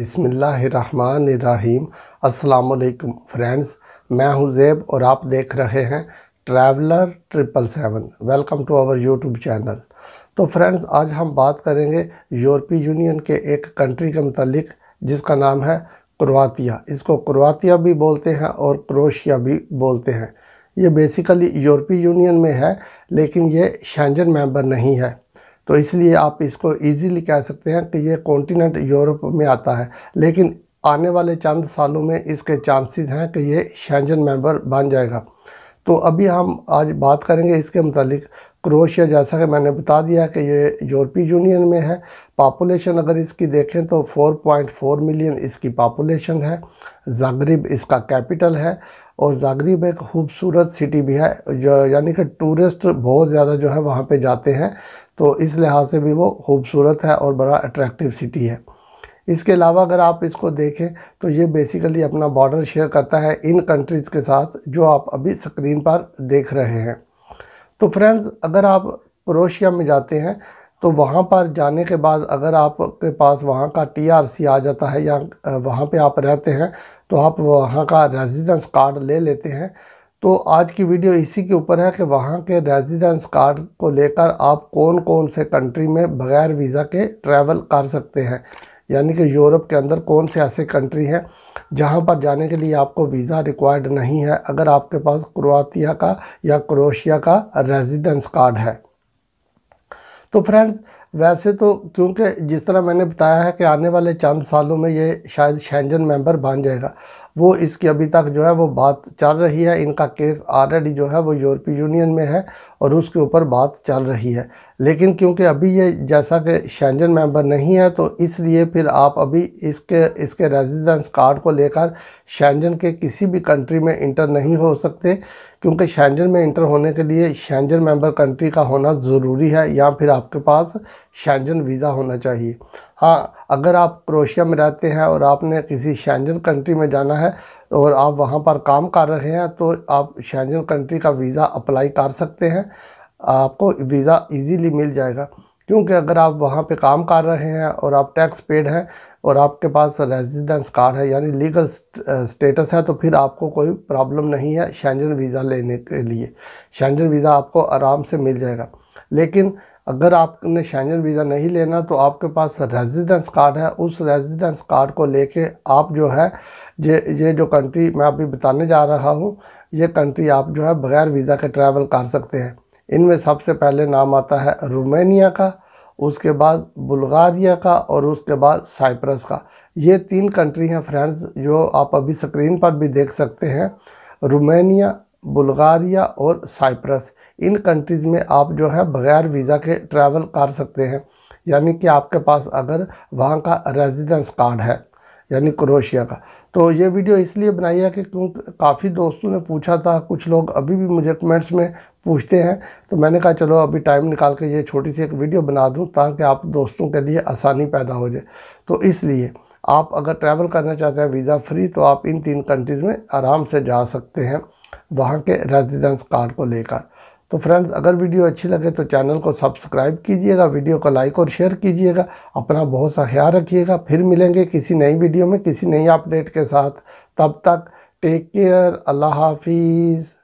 बिसमीम अल्लाम फ्रेंड्स मैं हूं ज़ेब और आप देख रहे हैं traveller triple seven welcome to our YouTube channel तो फ्रेंड्स आज हम बात करेंगे यूरोपीय यूनियन के एक कंट्री के मतलब जिसका नाम है क्रोातिया इसको क्रोातिया भी बोलते हैं और क्रोशिया भी बोलते हैं ये बेसिकली यूरोपीय यूनियन में है लेकिन ये शेंजन मेंबर नहीं है तो इसलिए आप इसको इजीली कह सकते हैं कि ये कॉन्टिनेंट यूरोप में आता है लेकिन आने वाले चंद सालों में इसके चांसेस हैं कि ये शेंजन मेंबर बन जाएगा तो अभी हम आज बात करेंगे इसके मतलब क्रोशिया जैसा कि मैंने बता दिया कि ये यूरोपीय यूनियन में है पापुलेशन अगर इसकी देखें तो 4.4 मिलियन इसकी पापुलेशन है जागरीब इसका कैपिटल है और जागरीब एक खूबसूरत सिटी भी है जो यानी कि टूरिस्ट बहुत ज़्यादा जो है वहाँ पे जाते हैं तो इस लिहाज से भी वो खूबसूरत है और बड़ा अट्रैक्टिव सिटी है इसके अलावा अगर आप इसको देखें तो ये बेसिकली अपना बॉर्डर शेयर करता है इन कंट्रीज़ के साथ जो आप अभी स्क्रीन पर देख रहे हैं तो फ्रेंड्स अगर आप क्रोशिया में जाते हैं तो वहाँ पर जाने के बाद अगर आपके पास वहाँ का टीआरसी आ जाता है या वहाँ पे आप रहते हैं तो आप वहाँ का रेजिडेंस कार्ड ले लेते हैं तो आज की वीडियो इसी के ऊपर है कि वहाँ के रेजिडेंस कार्ड को लेकर आप कौन कौन से कंट्री में बग़ैर वीज़ा के ट्रैवल कर सकते हैं यानी कि यूरोप के अंदर कौन से ऐसे कंट्री हैं जहाँ पर जाने के लिए आपको वीज़ा रिक्वायर्ड नहीं है अगर आपके पास क्रोतिया का या क्रोशिया का रेजिडेंस कार्ड है तो फ्रेंड्स वैसे तो क्योंकि जिस तरह मैंने बताया है कि आने वाले चंद सालों में ये शायद शेंजन मेंबर बन जाएगा वो इसकी अभी तक जो है वो बात चल रही है इनका केस ऑलरेडी जो है वो यूरोपीय यूनियन में है और उसके ऊपर बात चल रही है लेकिन क्योंकि अभी ये जैसा कि शेंजन मेंबर नहीं है तो इसलिए फिर आप अभी इसके इसके रेजिडेंस कार्ड को लेकर शेंजन के किसी भी कंट्री में इंटर नहीं हो सकते क्योंकि शेंजन में इंटर होने के लिए शेंजन मेंबर कंट्री का होना ज़रूरी है या फिर आपके पास शेंजन वीज़ा होना चाहिए हाँ अगर आप क्रोशिया में रहते हैं और आपने किसी शैंजन कंट्री में जाना है और आप वहाँ पर काम कर रहे हैं तो आप शैंजन कंट्री का वीज़ा अप्लाई कर सकते हैं आपको वीज़ा इजीली मिल जाएगा क्योंकि अगर आप वहाँ पे काम कर रहे हैं और आप टैक्स पेड हैं और आपके पास रेजिडेंस कार्ड है यानी लीगल स्टेटस है तो फिर आपको कोई प्रॉब्लम नहीं है शैंजन वीज़ा लेने के लिए शैंजन वीज़ा आपको आराम से मिल जाएगा लेकिन अगर आपने शैंजन वीज़ा नहीं लेना तो आपके पास रेजिडेंस कार्ड है उस रेजिडेंस कार्ड को लेके आप जो है ये ये जो कंट्री मैं अभी बताने जा रहा हूँ ये कंट्री आप जो है बग़ैर वीज़ा के ट्रैवल कर सकते हैं इनमें सबसे पहले नाम आता है रोमानिया का उसके बाद बुल्गारिया का और उसके बाद साइप्रस का ये तीन कंट्री हैं फ्रेंड्स जो आप अभी स्क्रीन पर भी देख सकते हैं रोमानिया बुल्गारिया और साइप्रस इन कंट्रीज़ में आप जो है बग़ैर वीज़ा के ट्रैवल कर सकते हैं यानी कि आपके पास अगर वहाँ का रेजिडेंस कार्ड है यानी क्रोशिया का तो ये वीडियो इसलिए बनाई है कि क्योंकि काफ़ी दोस्तों ने पूछा था कुछ लोग अभी भी मुझे कमेंट्स में पूछते हैं तो मैंने कहा चलो अभी टाइम निकाल के ये छोटी सी एक वीडियो बना दूं ताकि आप दोस्तों के लिए आसानी पैदा हो जाए तो इसलिए आप अगर ट्रैवल करना चाहते हैं वीज़ा फ्री तो आप इन तीन कंट्रीज़ में आराम से जा सकते हैं वहाँ के रेजिडेंस कार्ड को लेकर तो फ्रेंड्स अगर वीडियो अच्छी लगे तो चैनल को सब्सक्राइब कीजिएगा वीडियो को लाइक और शेयर कीजिएगा अपना बहुत सा ख्याल रखिएगा फिर मिलेंगे किसी नई वीडियो में किसी नई अपडेट के साथ तब तक टेक केयर अल्लाह हाफिज़